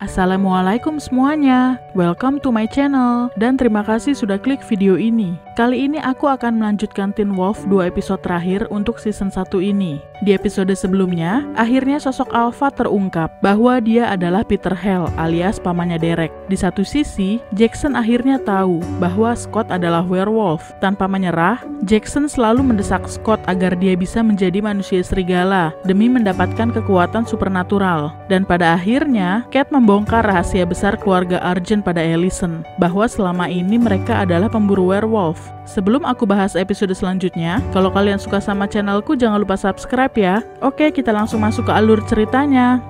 Assalamualaikum semuanya, welcome to my channel, dan terima kasih sudah klik video ini. Kali ini aku akan melanjutkan Teen Wolf dua episode terakhir untuk season 1 ini. Di episode sebelumnya, akhirnya sosok Alpha terungkap bahwa dia adalah Peter Hell alias pamannya Derek. Di satu sisi, Jackson akhirnya tahu bahwa Scott adalah werewolf. Tanpa menyerah, Jackson selalu mendesak Scott agar dia bisa menjadi manusia serigala demi mendapatkan kekuatan supernatural. Dan pada akhirnya, Cat membongkar rahasia besar keluarga Arjun pada Ellison bahwa selama ini mereka adalah pemburu werewolf. Sebelum aku bahas episode selanjutnya, kalau kalian suka sama channelku jangan lupa subscribe ya. Oke, kita langsung masuk ke alur ceritanya.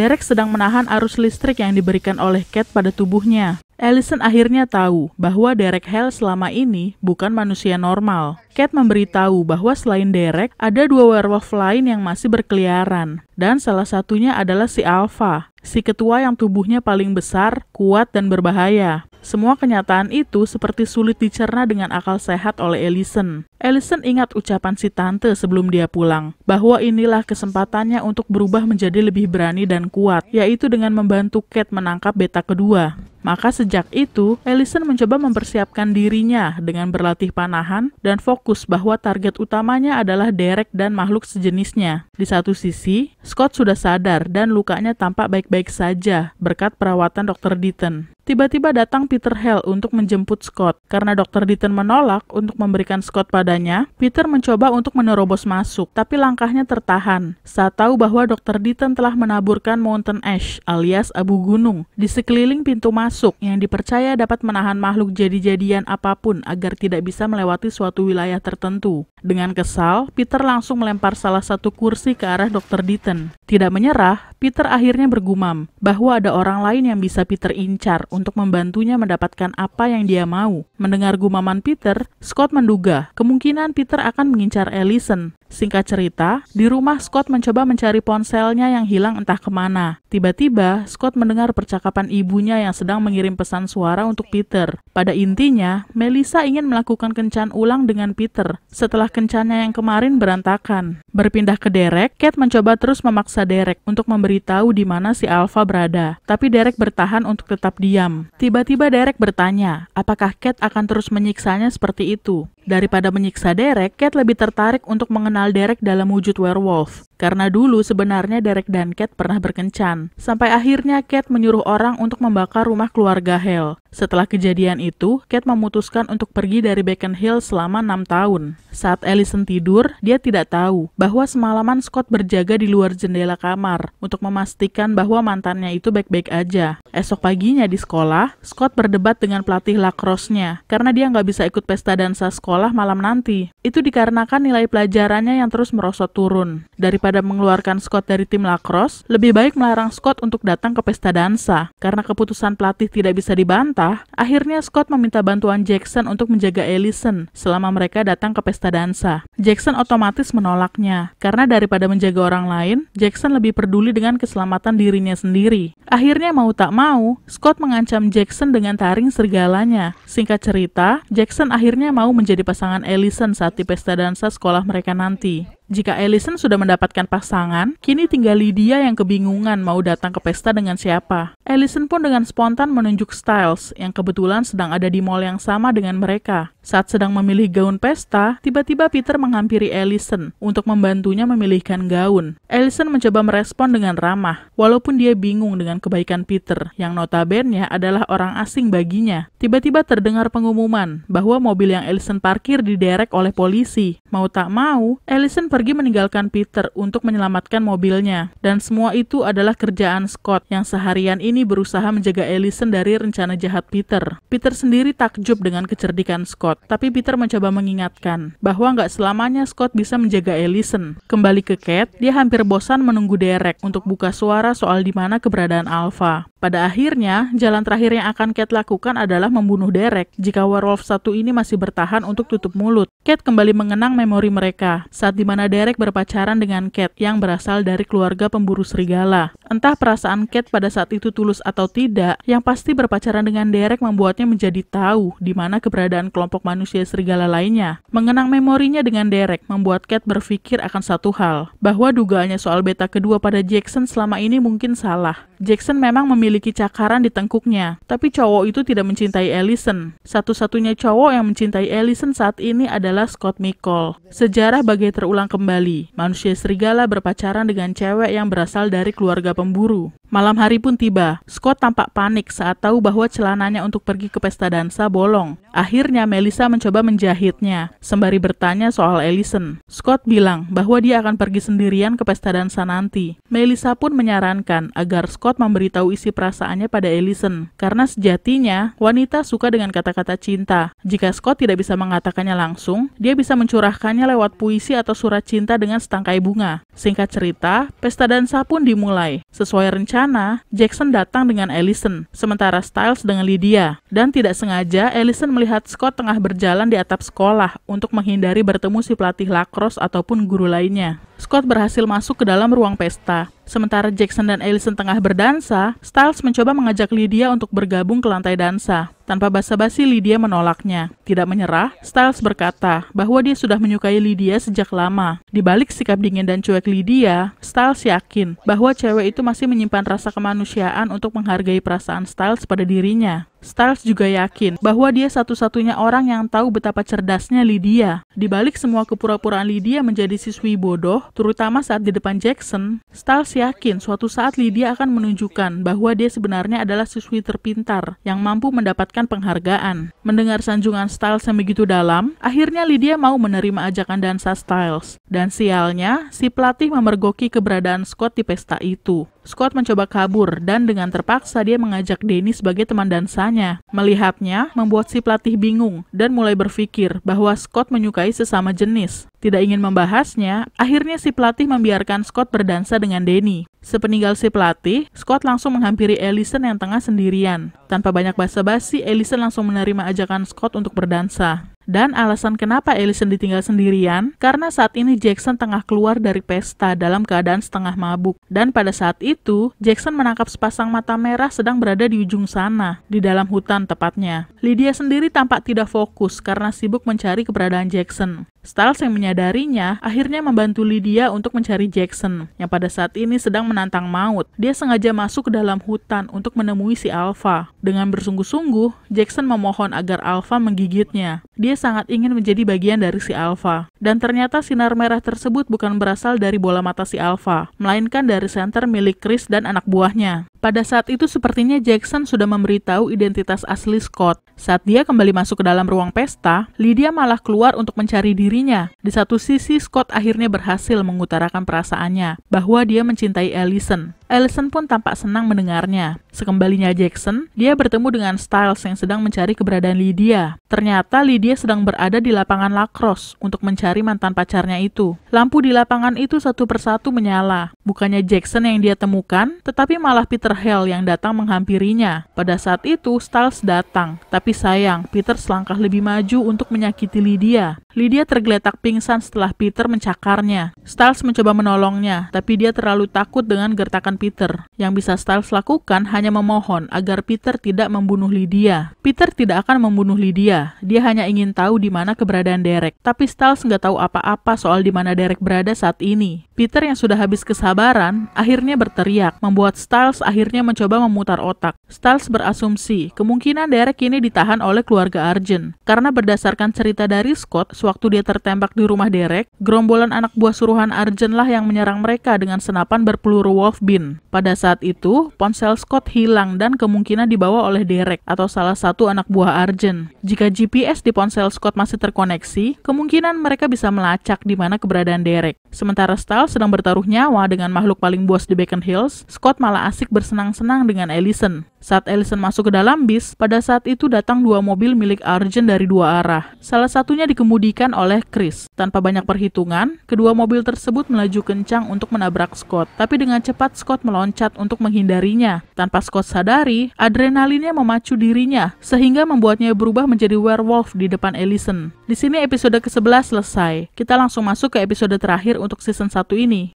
Derek sedang menahan arus listrik yang diberikan oleh Cat pada tubuhnya. Allison akhirnya tahu bahwa Derek Hell selama ini bukan manusia normal. Cat memberitahu bahwa selain Derek, ada dua werewolf lain yang masih berkeliaran. Dan salah satunya adalah si Alpha, si ketua yang tubuhnya paling besar, kuat, dan berbahaya. Semua kenyataan itu seperti sulit dicerna dengan akal sehat oleh Ellison. Ellison ingat ucapan si tante sebelum dia pulang, bahwa inilah kesempatannya untuk berubah menjadi lebih berani dan kuat, yaitu dengan membantu Kate menangkap beta kedua. Maka sejak itu, Ellison mencoba mempersiapkan dirinya dengan berlatih panahan dan fokus bahwa target utamanya adalah Derek dan makhluk sejenisnya. Di satu sisi, Scott sudah sadar dan lukanya tampak baik-baik saja berkat perawatan Dr. Deaton. Tiba-tiba datang Peter Hell untuk menjemput Scott. Karena Dr. Deaton menolak untuk memberikan Scott padanya, Peter mencoba untuk menerobos masuk, tapi langkahnya tertahan. Saat tahu bahwa Dr. Deaton telah menaburkan Mountain Ash alias abu gunung di sekeliling pintu masuk masuk yang dipercaya dapat menahan makhluk jadi-jadian apapun agar tidak bisa melewati suatu wilayah tertentu. Dengan kesal, Peter langsung melempar salah satu kursi ke arah Dr. Ditten. Tidak menyerah, Peter akhirnya bergumam bahwa ada orang lain yang bisa Peter incar untuk membantunya mendapatkan apa yang dia mau. Mendengar gumaman Peter, Scott menduga kemungkinan Peter akan mengincar Ellison. Singkat cerita, di rumah Scott mencoba mencari ponselnya yang hilang entah kemana. Tiba-tiba, Scott mendengar percakapan ibunya yang sedang mengirim pesan suara untuk Peter. Pada intinya, Melissa ingin melakukan kencan ulang dengan Peter setelah kencannya yang kemarin berantakan. Berpindah ke Derek, Kate mencoba terus memaksa Derek untuk memberi memberitahu di mana si Alpha berada, tapi Derek bertahan untuk tetap diam. Tiba-tiba Derek bertanya, apakah Cat akan terus menyiksanya seperti itu? Daripada menyiksa Derek, Cat lebih tertarik untuk mengenal Derek dalam wujud werewolf. Karena dulu sebenarnya Derek dan Cat pernah berkencan. Sampai akhirnya Cat menyuruh orang untuk membakar rumah keluarga Hell. Setelah kejadian itu, Cat memutuskan untuk pergi dari Beacon Hill selama enam tahun. Saat Ellison tidur, dia tidak tahu bahwa semalaman Scott berjaga di luar jendela kamar untuk untuk memastikan bahwa mantannya itu baik-baik aja. Esok paginya di sekolah, Scott berdebat dengan pelatih lacrosse-nya karena dia nggak bisa ikut pesta dansa sekolah malam nanti. Itu dikarenakan nilai pelajarannya yang terus merosot turun. Daripada mengeluarkan Scott dari tim lacrosse, lebih baik melarang Scott untuk datang ke pesta dansa. Karena keputusan pelatih tidak bisa dibantah, akhirnya Scott meminta bantuan Jackson untuk menjaga Ellison selama mereka datang ke pesta dansa. Jackson otomatis menolaknya karena daripada menjaga orang lain, Jackson lebih peduli dengan dengan keselamatan dirinya sendiri. Akhirnya mau tak mau, Scott mengancam Jackson dengan taring serigalanya. Singkat cerita, Jackson akhirnya mau menjadi pasangan Ellison saat di pesta dansa sekolah mereka nanti. Jika Ellison sudah mendapatkan pasangan, kini tinggal Lydia yang kebingungan mau datang ke pesta dengan siapa. Ellison pun dengan spontan menunjuk Styles yang kebetulan sedang ada di mall yang sama dengan mereka. Saat sedang memilih gaun pesta, tiba-tiba Peter menghampiri Ellison untuk membantunya memilihkan gaun. Ellison mencoba merespon dengan ramah, walaupun dia bingung dengan kebaikan Peter yang notabene adalah orang asing baginya. Tiba-tiba terdengar pengumuman bahwa mobil yang Ellison parkir diderek oleh polisi. Mau tak mau, Ellison pergi pergi meninggalkan Peter untuk menyelamatkan mobilnya. Dan semua itu adalah kerjaan Scott yang seharian ini berusaha menjaga Ellison dari rencana jahat Peter. Peter sendiri takjub dengan kecerdikan Scott, tapi Peter mencoba mengingatkan bahwa nggak selamanya Scott bisa menjaga Ellison. Kembali ke Kate, dia hampir bosan menunggu Derek untuk buka suara soal di mana keberadaan Alpha. Pada akhirnya, jalan terakhir yang akan Kate lakukan adalah membunuh Derek jika werewolf satu ini masih bertahan untuk tutup mulut. Kate kembali mengenang memori mereka saat dimana Derek berpacaran dengan Kate yang berasal dari keluarga pemburu serigala. Entah perasaan Kate pada saat itu tulus atau tidak, yang pasti berpacaran dengan Derek membuatnya menjadi tahu di mana keberadaan kelompok manusia serigala lainnya. Mengenang memorinya dengan Derek membuat Kate berpikir akan satu hal, bahwa dugaannya soal beta kedua pada Jackson selama ini mungkin salah. Jackson memang memiliki cakaran di tengkuknya, tapi cowok itu tidak mencintai Allison. Satu-satunya cowok yang mencintai Allison saat ini adalah Scott Mikol. Sejarah bagai terulang ke kembali. Manusia serigala berpacaran dengan cewek yang berasal dari keluarga pemburu. Malam hari pun tiba. Scott tampak panik saat tahu bahwa celananya untuk pergi ke pesta dansa bolong. Akhirnya Melissa mencoba menjahitnya, sembari bertanya soal Ellison. Scott bilang bahwa dia akan pergi sendirian ke pesta dansa nanti. Melissa pun menyarankan agar Scott memberitahu isi perasaannya pada Ellison, karena sejatinya wanita suka dengan kata-kata cinta. Jika Scott tidak bisa mengatakannya langsung, dia bisa mencurahkannya lewat puisi atau surat cinta dengan setangkai bunga. Singkat cerita, pesta dansa pun dimulai. Sesuai rencana rencana, Jackson datang dengan Ellison, sementara Styles dengan Lydia. Dan tidak sengaja, Ellison melihat Scott tengah berjalan di atap sekolah untuk menghindari bertemu si pelatih lacrosse ataupun guru lainnya. Scott berhasil masuk ke dalam ruang pesta. Sementara Jackson dan Allison tengah berdansa, Styles mencoba mengajak Lydia untuk bergabung ke lantai dansa. Tanpa basa-basi, Lydia menolaknya. Tidak menyerah, Styles berkata bahwa dia sudah menyukai Lydia sejak lama. Di balik sikap dingin dan cuek Lydia, Styles yakin bahwa cewek itu masih menyimpan rasa kemanusiaan untuk menghargai perasaan Styles pada dirinya. Styles juga yakin bahwa dia satu-satunya orang yang tahu betapa cerdasnya Lydia. Di balik semua kepura-puraan Lydia menjadi siswi bodoh, terutama saat di depan Jackson, Styles yakin suatu saat Lydia akan menunjukkan bahwa dia sebenarnya adalah siswi terpintar yang mampu mendapatkan penghargaan. Mendengar sanjungan Styles yang begitu dalam, akhirnya Lydia mau menerima ajakan dansa Styles. Dan sialnya, si pelatih memergoki keberadaan Scott di pesta itu. Scott mencoba kabur dan dengan terpaksa dia mengajak Denny sebagai teman dansa kepalanya. Melihatnya, membuat si pelatih bingung dan mulai berpikir bahwa Scott menyukai sesama jenis. Tidak ingin membahasnya, akhirnya si pelatih membiarkan Scott berdansa dengan Denny. Sepeninggal si pelatih, Scott langsung menghampiri Ellison yang tengah sendirian. Tanpa banyak basa-basi, Ellison langsung menerima ajakan Scott untuk berdansa dan alasan kenapa Ellison ditinggal sendirian karena saat ini Jackson tengah keluar dari pesta dalam keadaan setengah mabuk. Dan pada saat itu, Jackson menangkap sepasang mata merah sedang berada di ujung sana, di dalam hutan tepatnya. Lydia sendiri tampak tidak fokus karena sibuk mencari keberadaan Jackson. Stiles yang menyadarinya akhirnya membantu Lydia untuk mencari Jackson yang pada saat ini sedang menantang maut. Dia sengaja masuk ke dalam hutan untuk menemui si Alpha. Dengan bersungguh-sungguh, Jackson memohon agar Alpha menggigitnya. Dia sangat ingin menjadi bagian dari si Alpha. Dan ternyata sinar merah tersebut bukan berasal dari bola mata si Alpha, melainkan dari senter milik Chris dan anak buahnya. Pada saat itu sepertinya Jackson sudah memberitahu identitas asli Scott. Saat dia kembali masuk ke dalam ruang pesta, Lydia malah keluar untuk mencari dirinya. Di satu sisi, Scott akhirnya berhasil mengutarakan perasaannya bahwa dia mencintai Allison. Allison pun tampak senang mendengarnya. Sekembalinya Jackson, dia bertemu dengan Styles yang sedang mencari keberadaan Lydia. Ternyata Lydia sedang berada di lapangan lacrosse untuk mencari mantan pacarnya itu. Lampu di lapangan itu satu persatu menyala. Bukannya Jackson yang dia temukan, tetapi malah Peter Hale yang datang menghampirinya. Pada saat itu, Styles datang. Tapi sayang, Peter selangkah lebih maju untuk menyakiti Lydia. Lydia tergeletak pingsan setelah Peter mencakarnya. Styles mencoba menolongnya, tapi dia terlalu takut dengan gertakan Peter. Yang bisa Styles lakukan hanya memohon agar Peter tidak membunuh Lydia. Peter tidak akan membunuh Lydia. Dia hanya ingin tahu di mana keberadaan Derek. Tapi Styles nggak tahu apa-apa soal di mana Derek berada saat ini. Peter yang sudah habis kesabaran akhirnya berteriak, membuat Styles akhirnya mencoba memutar otak. Styles berasumsi kemungkinan Derek ini ditahan oleh keluarga Arjen. Karena berdasarkan cerita dari Scott, sewaktu dia tertembak di rumah Derek, gerombolan anak buah suruhan Arjen lah yang menyerang mereka dengan senapan berpeluru Wolfbin. Pada saat itu, ponsel Scott hilang dan kemungkinan dibawa oleh Derek atau salah satu anak buah Arjen. Jika GPS di ponsel Scott masih terkoneksi, kemungkinan mereka bisa melacak di mana keberadaan Derek. Sementara Stahl sedang bertaruh nyawa dengan makhluk paling buas di Beacon Hills, Scott malah asik bersenang-senang dengan Ellison. Saat Ellison masuk ke dalam bis, pada saat itu datang dua mobil milik Arjen dari dua arah. Salah satunya dikemudikan oleh Chris. Tanpa banyak perhitungan, kedua mobil tersebut melaju kencang untuk menabrak Scott. Tapi dengan cepat Scott cepat meloncat untuk menghindarinya. Tanpa Scott sadari, adrenalinnya memacu dirinya, sehingga membuatnya berubah menjadi werewolf di depan Ellison. Di sini episode ke-11 selesai. Kita langsung masuk ke episode terakhir untuk season 1 ini.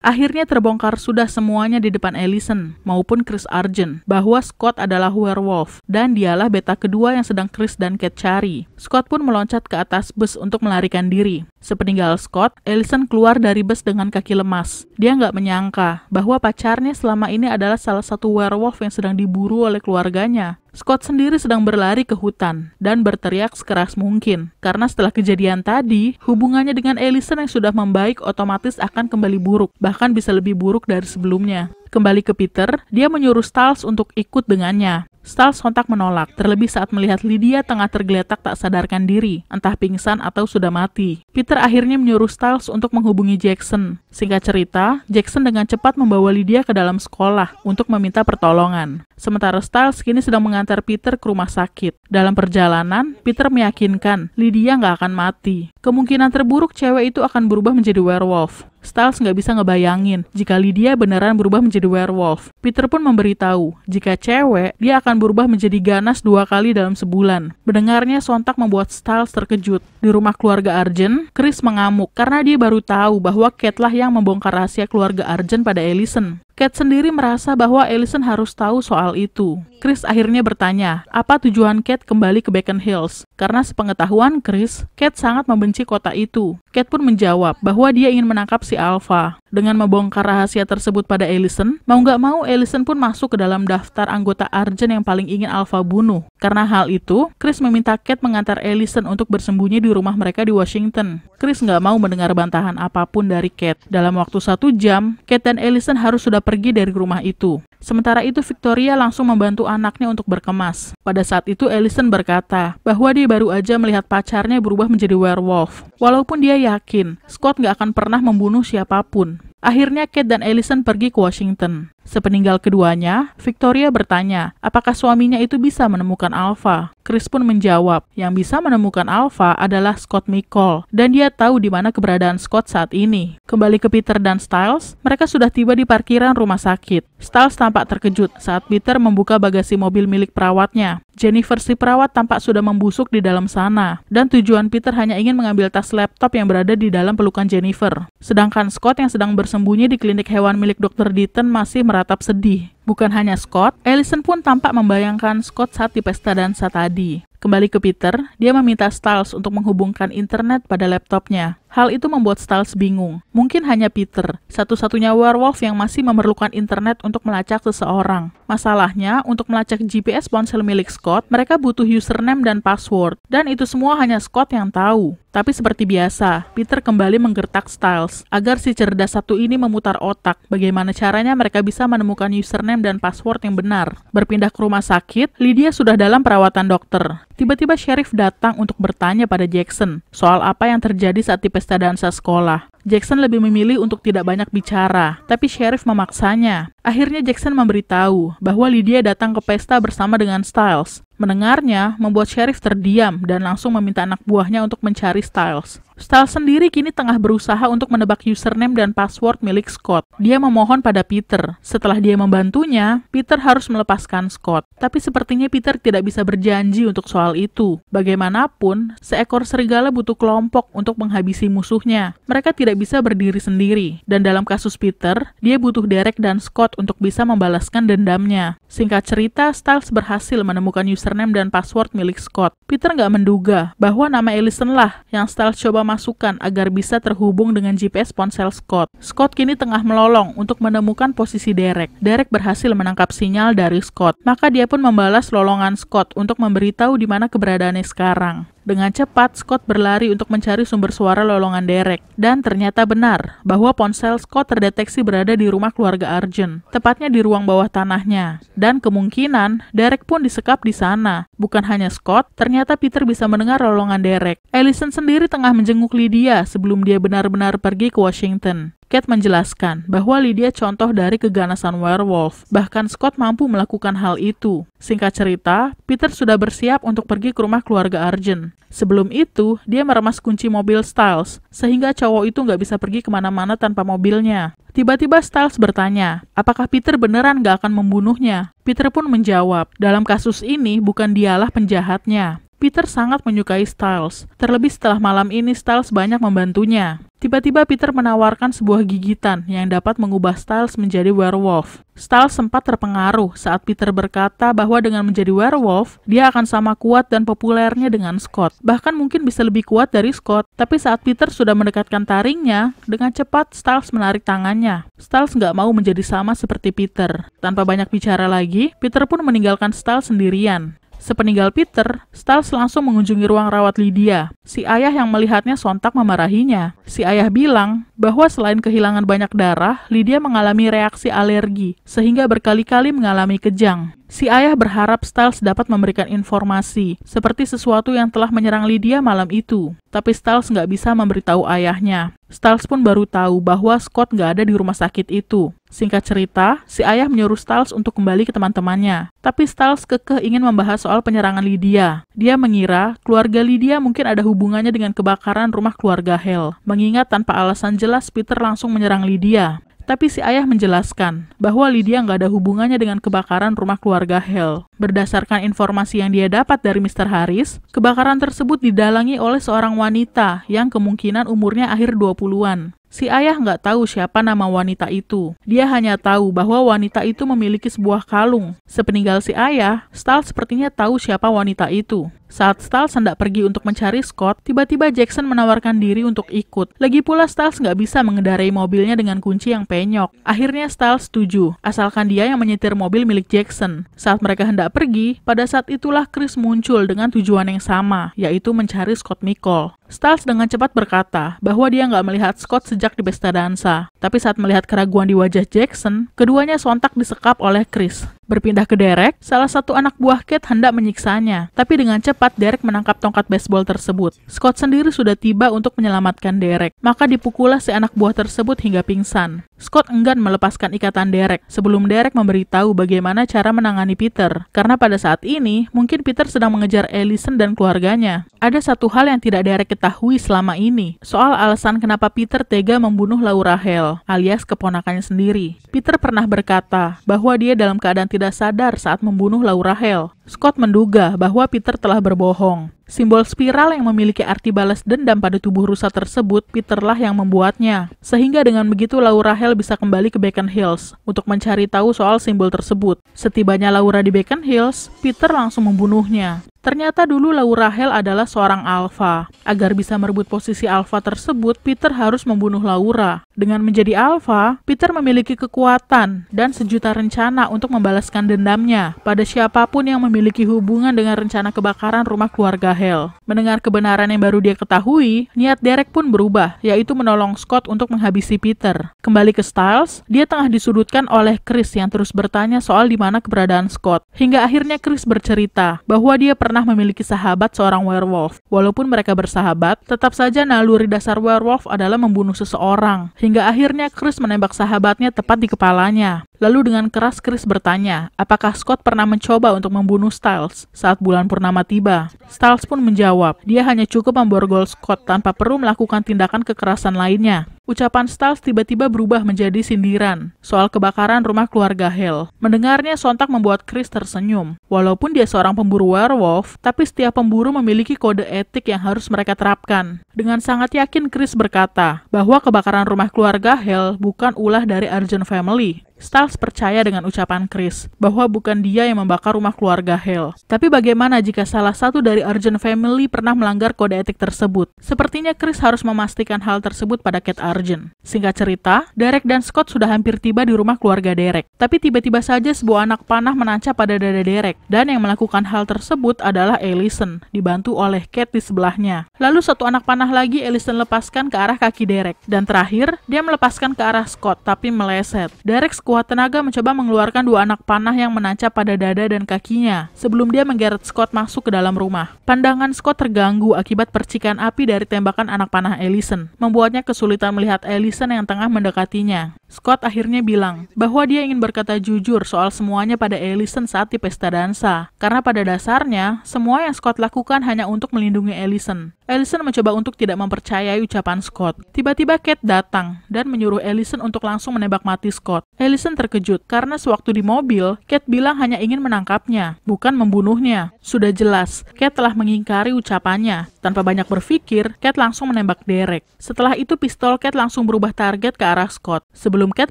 Akhirnya terbongkar sudah semuanya di depan Ellison maupun Chris Arjen bahwa Scott adalah werewolf dan dialah beta kedua yang sedang Chris dan Kate cari. Scott pun meloncat ke atas bus untuk melarikan diri. Sepeninggal Scott, Ellison keluar dari bus dengan kaki lemas. Dia nggak menyangka bahwa pacarnya selama ini adalah salah satu werewolf yang sedang diburu oleh keluarganya. Scott sendiri sedang berlari ke hutan dan berteriak sekeras mungkin. Karena setelah kejadian tadi, hubungannya dengan Ellison yang sudah membaik otomatis akan kembali buruk, bahkan bisa lebih buruk dari sebelumnya. Kembali ke Peter, dia menyuruh Stiles untuk ikut dengannya. Stiles sontak menolak, terlebih saat melihat Lydia tengah tergeletak tak sadarkan diri, entah pingsan atau sudah mati. Peter akhirnya menyuruh Stiles untuk menghubungi Jackson. Singkat cerita, Jackson dengan cepat membawa Lydia ke dalam sekolah untuk meminta pertolongan. Sementara Stiles kini sedang mengantar Peter ke rumah sakit. Dalam perjalanan, Peter meyakinkan Lydia nggak akan mati. Kemungkinan terburuk cewek itu akan berubah menjadi werewolf. Styles nggak bisa ngebayangin jika Lydia beneran berubah menjadi werewolf. Peter pun memberitahu, jika cewek, dia akan berubah menjadi ganas dua kali dalam sebulan. Mendengarnya sontak membuat Styles terkejut. Di rumah keluarga Arjen, Chris mengamuk karena dia baru tahu bahwa Kate lah yang membongkar rahasia keluarga Arjen pada Ellison. Kate sendiri merasa bahwa Allison harus tahu soal itu. Chris akhirnya bertanya, apa tujuan Kate kembali ke Beacon Hills? Karena sepengetahuan Chris, Kate sangat membenci kota itu. Kate pun menjawab bahwa dia ingin menangkap si Alpha. Dengan membongkar rahasia tersebut pada Ellison, mau nggak mau Ellison pun masuk ke dalam daftar anggota Arjen yang paling ingin Alpha bunuh. Karena hal itu, Chris meminta Kate mengantar Ellison untuk bersembunyi di rumah mereka di Washington. Chris nggak mau mendengar bantahan apapun dari Kate. Dalam waktu satu jam, Kate dan Ellison harus sudah pergi dari rumah itu. Sementara itu, Victoria langsung membantu anaknya untuk berkemas. Pada saat itu, Ellison berkata bahwa dia baru aja melihat pacarnya berubah menjadi werewolf. Walaupun dia yakin, Scott nggak akan pernah membunuh siapapun. Akhirnya Kate dan Allison pergi ke Washington. Sepeninggal keduanya, Victoria bertanya apakah suaminya itu bisa menemukan Alpha. Chris pun menjawab, yang bisa menemukan Alpha adalah Scott McCall, dan dia tahu di mana keberadaan Scott saat ini. Kembali ke Peter dan Styles, mereka sudah tiba di parkiran rumah sakit. Styles tampak terkejut saat Peter membuka bagasi mobil milik perawatnya. Jennifer si perawat tampak sudah membusuk di dalam sana, dan tujuan Peter hanya ingin mengambil tas laptop yang berada di dalam pelukan Jennifer. Sedangkan Scott yang sedang bersembunyi di klinik hewan milik Dr. Deaton masih meratap sedih. Bukan hanya Scott, Allison pun tampak membayangkan Scott saat di pesta dansa tadi. Kembali ke Peter, dia meminta Stiles untuk menghubungkan internet pada laptopnya. Hal itu membuat Styles bingung. Mungkin hanya Peter, satu-satunya werewolf yang masih memerlukan internet untuk melacak seseorang. Masalahnya, untuk melacak GPS ponsel milik Scott, mereka butuh username dan password, dan itu semua hanya Scott yang tahu. Tapi seperti biasa, Peter kembali menggertak Styles agar si cerdas satu ini memutar otak bagaimana caranya mereka bisa menemukan username dan password yang benar. Berpindah ke rumah sakit, Lydia sudah dalam perawatan dokter. Tiba-tiba sheriff datang untuk bertanya pada Jackson soal apa yang terjadi saat tipe pesta dansa sekolah. Jackson lebih memilih untuk tidak banyak bicara, tapi Sheriff memaksanya. Akhirnya Jackson memberitahu bahwa Lydia datang ke pesta bersama dengan Styles. Mendengarnya membuat Sheriff terdiam dan langsung meminta anak buahnya untuk mencari Styles. Styles sendiri kini tengah berusaha untuk menebak username dan password milik Scott. Dia memohon pada Peter. Setelah dia membantunya, Peter harus melepaskan Scott. Tapi sepertinya Peter tidak bisa berjanji untuk soal itu. Bagaimanapun, seekor serigala butuh kelompok untuk menghabisi musuhnya. Mereka tidak bisa berdiri sendiri. Dan dalam kasus Peter, dia butuh Derek dan Scott untuk bisa membalaskan dendamnya. Singkat cerita, Styles berhasil menemukan username dan password milik Scott. Peter nggak menduga bahwa nama Ellison lah yang Styles coba masukkan agar bisa terhubung dengan GPS ponsel Scott. Scott kini tengah melolong untuk menemukan posisi Derek. Derek berhasil menangkap sinyal dari Scott, maka dia pun membalas lolongan Scott untuk memberitahu di mana keberadaannya sekarang. Dengan cepat, Scott berlari untuk mencari sumber suara lolongan Derek. Dan ternyata benar, bahwa ponsel Scott terdeteksi berada di rumah keluarga Arjun tepatnya di ruang bawah tanahnya. Dan kemungkinan, Derek pun disekap di sana. Bukan hanya Scott, ternyata Peter bisa mendengar lolongan Derek. Ellison sendiri tengah menjenguk Lydia sebelum dia benar-benar pergi ke Washington. Kate menjelaskan bahwa Lydia contoh dari keganasan werewolf. Bahkan Scott mampu melakukan hal itu. Singkat cerita, Peter sudah bersiap untuk pergi ke rumah keluarga Arjun. Sebelum itu, dia meremas kunci mobil Styles, sehingga cowok itu nggak bisa pergi kemana-mana tanpa mobilnya. Tiba-tiba Styles bertanya, apakah Peter beneran nggak akan membunuhnya? Peter pun menjawab, dalam kasus ini bukan dialah penjahatnya. Peter sangat menyukai Styles, terlebih setelah malam ini Styles banyak membantunya. Tiba-tiba Peter menawarkan sebuah gigitan yang dapat mengubah Styles menjadi werewolf. Styles sempat terpengaruh saat Peter berkata bahwa dengan menjadi werewolf, dia akan sama kuat dan populernya dengan Scott. Bahkan mungkin bisa lebih kuat dari Scott. Tapi saat Peter sudah mendekatkan taringnya, dengan cepat Styles menarik tangannya. Styles nggak mau menjadi sama seperti Peter. Tanpa banyak bicara lagi, Peter pun meninggalkan Styles sendirian. Sepeninggal Peter, Stiles langsung mengunjungi ruang rawat Lydia. Si ayah yang melihatnya sontak memarahinya. Si ayah bilang bahwa selain kehilangan banyak darah, Lydia mengalami reaksi alergi, sehingga berkali-kali mengalami kejang. Si ayah berharap Stiles dapat memberikan informasi, seperti sesuatu yang telah menyerang Lydia malam itu. Tapi Stiles nggak bisa memberitahu ayahnya. Stiles pun baru tahu bahwa Scott nggak ada di rumah sakit itu. Singkat cerita, si ayah menyuruh Stiles untuk kembali ke teman-temannya. Tapi Stiles kekeh ingin membahas soal penyerangan Lydia. Dia mengira keluarga Lydia mungkin ada hubungannya dengan kebakaran rumah keluarga Hell. Mengingat tanpa alasan jelas Peter langsung menyerang Lydia. Tapi si ayah menjelaskan bahwa Lydia nggak ada hubungannya dengan kebakaran rumah keluarga Hell. Berdasarkan informasi yang dia dapat dari Mr. Harris, kebakaran tersebut didalangi oleh seorang wanita yang kemungkinan umurnya akhir 20-an. Si ayah nggak tahu siapa nama wanita itu. Dia hanya tahu bahwa wanita itu memiliki sebuah kalung. Sepeninggal si ayah, Stahl sepertinya tahu siapa wanita itu. Saat Stiles hendak pergi untuk mencari Scott, tiba-tiba Jackson menawarkan diri untuk ikut. Lagi pula Stiles nggak bisa mengendarai mobilnya dengan kunci yang penyok. Akhirnya Stiles setuju, asalkan dia yang menyetir mobil milik Jackson. Saat mereka hendak pergi, pada saat itulah Chris muncul dengan tujuan yang sama, yaitu mencari Scott Mikol. Stiles dengan cepat berkata bahwa dia nggak melihat Scott sejak di pesta dansa. Tapi saat melihat keraguan di wajah Jackson, keduanya sontak disekap oleh Chris. Berpindah ke Derek, salah satu anak buah Kate hendak menyiksanya, tapi dengan cepat Derek menangkap tongkat baseball tersebut. Scott sendiri sudah tiba untuk menyelamatkan Derek, maka dipukullah si anak buah tersebut hingga pingsan. Scott enggan melepaskan ikatan Derek sebelum Derek memberitahu bagaimana cara menangani Peter, karena pada saat ini mungkin Peter sedang mengejar Ellison dan keluarganya. Ada satu hal yang tidak Derek ketahui selama ini, soal alasan kenapa Peter tega membunuh Laura Hale, alias keponakannya sendiri. Peter pernah berkata bahwa dia dalam keadaan tidak tidak sadar saat membunuh Laura Hell. Scott menduga bahwa Peter telah berbohong. Simbol spiral yang memiliki arti balas dendam pada tubuh rusa tersebut, Peterlah yang membuatnya. Sehingga dengan begitu Laura Hell bisa kembali ke Beacon Hills untuk mencari tahu soal simbol tersebut. Setibanya Laura di Beacon Hills, Peter langsung membunuhnya. Ternyata dulu Laura Hell adalah seorang alfa. Agar bisa merebut posisi alfa tersebut, Peter harus membunuh Laura. Dengan menjadi alfa, Peter memiliki kekuatan dan sejuta rencana untuk membalaskan dendamnya pada siapapun yang memiliki memiliki hubungan dengan rencana kebakaran rumah keluarga Hell. Mendengar kebenaran yang baru dia ketahui, niat Derek pun berubah, yaitu menolong Scott untuk menghabisi Peter. Kembali ke Styles, dia tengah disudutkan oleh Chris yang terus bertanya soal di mana keberadaan Scott. Hingga akhirnya Chris bercerita bahwa dia pernah memiliki sahabat seorang werewolf. Walaupun mereka bersahabat, tetap saja naluri dasar werewolf adalah membunuh seseorang. Hingga akhirnya Chris menembak sahabatnya tepat di kepalanya. Lalu dengan keras Chris bertanya, apakah Scott pernah mencoba untuk membunuh membunuh Styles saat bulan purnama tiba. Styles pun menjawab, dia hanya cukup memborgol Scott tanpa perlu melakukan tindakan kekerasan lainnya. Ucapan Stiles tiba-tiba berubah menjadi sindiran soal kebakaran rumah keluarga Hell. Mendengarnya sontak membuat Chris tersenyum. Walaupun dia seorang pemburu werewolf, tapi setiap pemburu memiliki kode etik yang harus mereka terapkan. Dengan sangat yakin Chris berkata bahwa kebakaran rumah keluarga Hell bukan ulah dari Arjun Family. Stiles percaya dengan ucapan Chris bahwa bukan dia yang membakar rumah keluarga Hell. Tapi bagaimana jika salah satu dari Arjun Family pernah melanggar kode etik tersebut? Sepertinya Chris harus memastikan hal tersebut pada Kate Arjun. Sargent. Singkat cerita, Derek dan Scott sudah hampir tiba di rumah keluarga Derek. Tapi tiba-tiba saja sebuah anak panah menancap pada dada Derek, dan yang melakukan hal tersebut adalah Ellison, dibantu oleh Kate di sebelahnya. Lalu satu anak panah lagi Ellison lepaskan ke arah kaki Derek, dan terakhir dia melepaskan ke arah Scott tapi meleset. Derek sekuat tenaga mencoba mengeluarkan dua anak panah yang menancap pada dada dan kakinya, sebelum dia menggeret Scott masuk ke dalam rumah. Pandangan Scott terganggu akibat percikan api dari tembakan anak panah Ellison, membuatnya kesulitan melihat melihat Ellison yang tengah mendekatinya. Scott akhirnya bilang bahwa dia ingin berkata jujur soal semuanya pada Ellison saat di pesta dansa, karena pada dasarnya semua yang Scott lakukan hanya untuk melindungi Ellison. Ellison mencoba untuk tidak mempercayai ucapan Scott. Tiba-tiba Kate datang dan menyuruh Ellison untuk langsung menembak mati Scott. Ellison terkejut karena sewaktu di mobil, Kate bilang hanya ingin menangkapnya, bukan membunuhnya. Sudah jelas, Kate telah mengingkari ucapannya. Tanpa banyak berpikir, Kate langsung menembak Derek. Setelah itu pistol Kate Kat langsung berubah target ke arah Scott. Sebelum Kat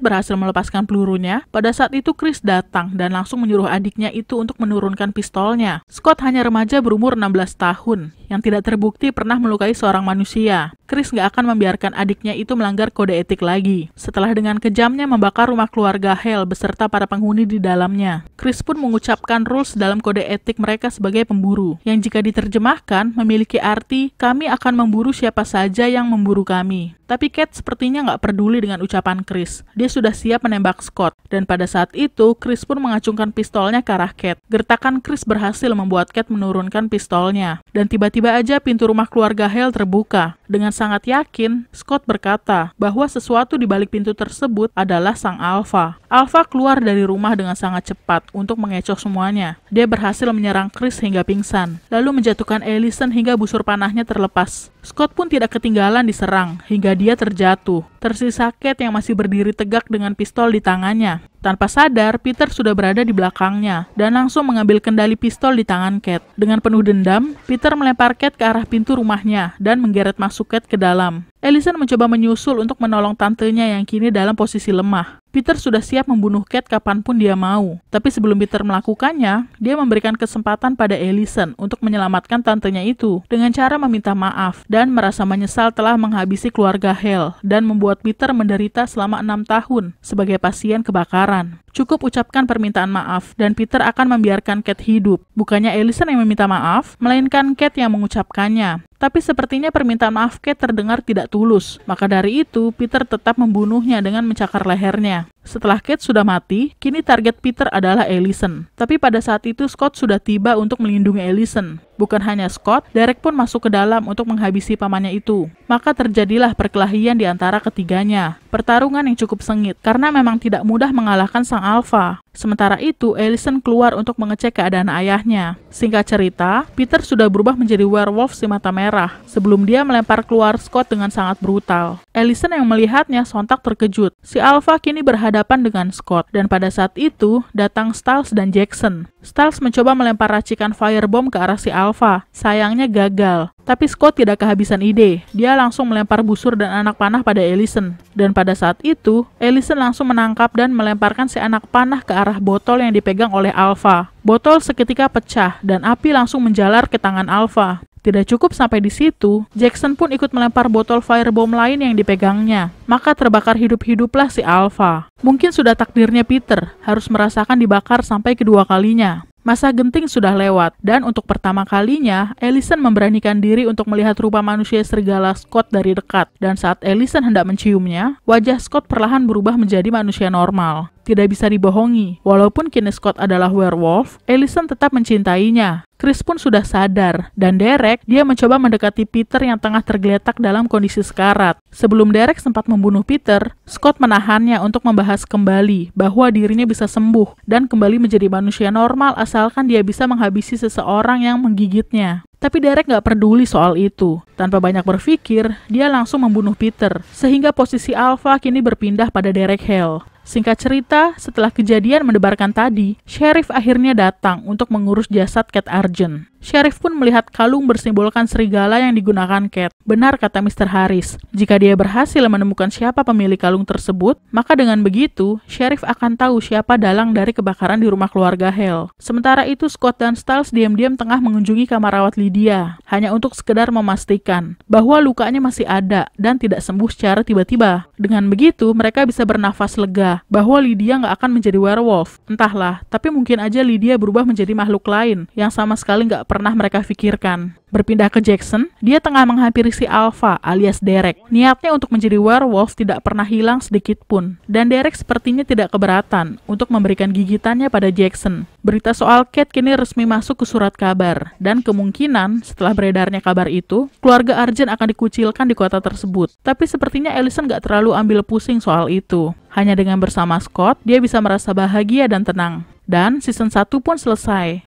berhasil melepaskan pelurunya, pada saat itu Chris datang dan langsung menyuruh adiknya itu untuk menurunkan pistolnya. Scott hanya remaja berumur 16 tahun yang tidak terbukti pernah melukai seorang manusia. Chris nggak akan membiarkan adiknya itu melanggar kode etik lagi. Setelah dengan kejamnya membakar rumah keluarga Hale beserta para penghuni di dalamnya, Chris pun mengucapkan rules dalam kode etik mereka sebagai pemburu, yang jika diterjemahkan memiliki arti kami akan memburu siapa saja yang memburu kami. Tapi Kate sepertinya nggak peduli dengan ucapan Chris. Dia sudah siap menembak Scott, dan pada saat itu Chris pun mengacungkan pistolnya ke arah Kate. Gertakan Chris berhasil membuat Kate menurunkan pistolnya, dan tiba-tiba Tiba aja pintu rumah keluarga Hel terbuka. Dengan sangat yakin, Scott berkata bahwa sesuatu di balik pintu tersebut adalah sang Alpha. Alpha keluar dari rumah dengan sangat cepat untuk mengecoh semuanya. Dia berhasil menyerang Chris hingga pingsan, lalu menjatuhkan Ellison hingga busur panahnya terlepas. Scott pun tidak ketinggalan diserang hingga dia terjatuh. Tersisa Kate yang masih berdiri tegak dengan pistol di tangannya. Tanpa sadar, Peter sudah berada di belakangnya dan langsung mengambil kendali pistol di tangan Kate. Dengan penuh dendam, Peter melempar Kate ke arah pintu rumahnya dan menggeret masuk suket ke dalam. Ellison mencoba menyusul untuk menolong tantenya yang kini dalam posisi lemah. Peter sudah siap membunuh Kate kapanpun dia mau. Tapi sebelum Peter melakukannya, dia memberikan kesempatan pada Ellison untuk menyelamatkan tantenya itu dengan cara meminta maaf dan merasa menyesal telah menghabisi keluarga Hale dan membuat Peter menderita selama enam tahun sebagai pasien kebakaran. Cukup ucapkan permintaan maaf dan Peter akan membiarkan Kate hidup. Bukannya Ellison yang meminta maaf, melainkan Kate yang mengucapkannya. Tapi sepertinya permintaan maaf Kate terdengar tidak tulus. Maka dari itu, Peter tetap membunuhnya dengan mencakar lehernya. Setelah Kate sudah mati, kini target Peter adalah Ellison. Tapi pada saat itu Scott sudah tiba untuk melindungi Ellison. Bukan hanya Scott, Derek pun masuk ke dalam untuk menghabisi pamannya itu. Maka terjadilah perkelahian di antara ketiganya. Pertarungan yang cukup sengit, karena memang tidak mudah mengalahkan sang Alpha. Sementara itu, Ellison keluar untuk mengecek keadaan ayahnya. Singkat cerita, Peter sudah berubah menjadi werewolf si mata merah, sebelum dia melempar keluar Scott dengan sangat brutal. Ellison yang melihatnya sontak terkejut. Si Alpha kini berhasil berhadapan dengan Scott, dan pada saat itu datang Styles dan Jackson. Styles mencoba melempar racikan firebomb ke arah si Alpha, sayangnya gagal. Tapi Scott tidak kehabisan ide, dia langsung melempar busur dan anak panah pada Ellison. Dan pada saat itu, Ellison langsung menangkap dan melemparkan si anak panah ke arah botol yang dipegang oleh Alpha. Botol seketika pecah dan api langsung menjalar ke tangan Alpha. Tidak cukup sampai di situ, Jackson pun ikut melempar botol firebomb lain yang dipegangnya. Maka terbakar hidup-hiduplah si Alpha. Mungkin sudah takdirnya Peter harus merasakan dibakar sampai kedua kalinya. Masa genting sudah lewat, dan untuk pertama kalinya, Ellison memberanikan diri untuk melihat rupa manusia serigala Scott dari dekat. Dan saat Ellison hendak menciumnya, wajah Scott perlahan berubah menjadi manusia normal tidak bisa dibohongi. Walaupun kini Scott adalah werewolf, Ellison tetap mencintainya. Chris pun sudah sadar, dan Derek, dia mencoba mendekati Peter yang tengah tergeletak dalam kondisi sekarat. Sebelum Derek sempat membunuh Peter, Scott menahannya untuk membahas kembali bahwa dirinya bisa sembuh dan kembali menjadi manusia normal asalkan dia bisa menghabisi seseorang yang menggigitnya. Tapi Derek nggak peduli soal itu. Tanpa banyak berpikir, dia langsung membunuh Peter, sehingga posisi Alpha kini berpindah pada Derek Hale. Singkat cerita, setelah kejadian mendebarkan tadi, Sheriff akhirnya datang untuk mengurus jasad Cat Arjun. Sheriff pun melihat kalung bersimbolkan serigala yang digunakan Kate. Benar kata Mr. Harris, jika dia berhasil menemukan siapa pemilik kalung tersebut, maka dengan begitu, Sheriff akan tahu siapa dalang dari kebakaran di rumah keluarga Hell. Sementara itu, Scott dan Stiles diam-diam tengah mengunjungi kamar rawat Lydia, hanya untuk sekedar memastikan bahwa lukanya masih ada dan tidak sembuh secara tiba-tiba. Dengan begitu, mereka bisa bernafas lega bahwa Lydia nggak akan menjadi werewolf. Entahlah, tapi mungkin aja Lydia berubah menjadi makhluk lain yang sama sekali nggak pernah mereka pikirkan. Berpindah ke Jackson, dia tengah menghampiri si Alpha alias Derek. Niatnya untuk menjadi werewolf tidak pernah hilang sedikit pun. Dan Derek sepertinya tidak keberatan untuk memberikan gigitannya pada Jackson. Berita soal Kate kini resmi masuk ke surat kabar. Dan kemungkinan setelah beredarnya kabar itu, keluarga Arjen akan dikucilkan di kota tersebut. Tapi sepertinya Ellison gak terlalu ambil pusing soal itu. Hanya dengan bersama Scott, dia bisa merasa bahagia dan tenang. Dan season 1 pun selesai.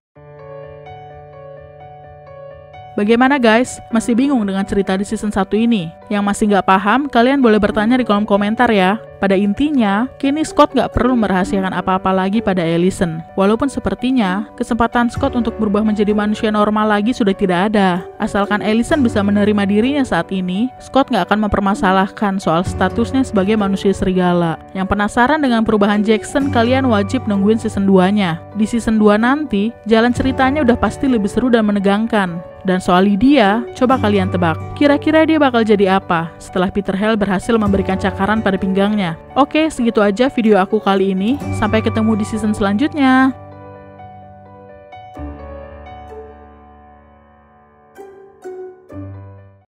Bagaimana guys? Masih bingung dengan cerita di season 1 ini? Yang masih nggak paham, kalian boleh bertanya di kolom komentar ya. Pada intinya, kini Scott nggak perlu merahasiakan apa-apa lagi pada Allison. Walaupun sepertinya, kesempatan Scott untuk berubah menjadi manusia normal lagi sudah tidak ada. Asalkan Allison bisa menerima dirinya saat ini, Scott nggak akan mempermasalahkan soal statusnya sebagai manusia serigala. Yang penasaran dengan perubahan Jackson, kalian wajib nungguin season 2-nya. Di season 2 nanti, jalan ceritanya udah pasti lebih seru dan menegangkan. Dan soal Lydia, coba kalian tebak. Kira-kira dia bakal jadi apa setelah Peter Hell berhasil memberikan cakaran pada pinggangnya? Oke, segitu aja video aku kali ini. Sampai ketemu di season selanjutnya.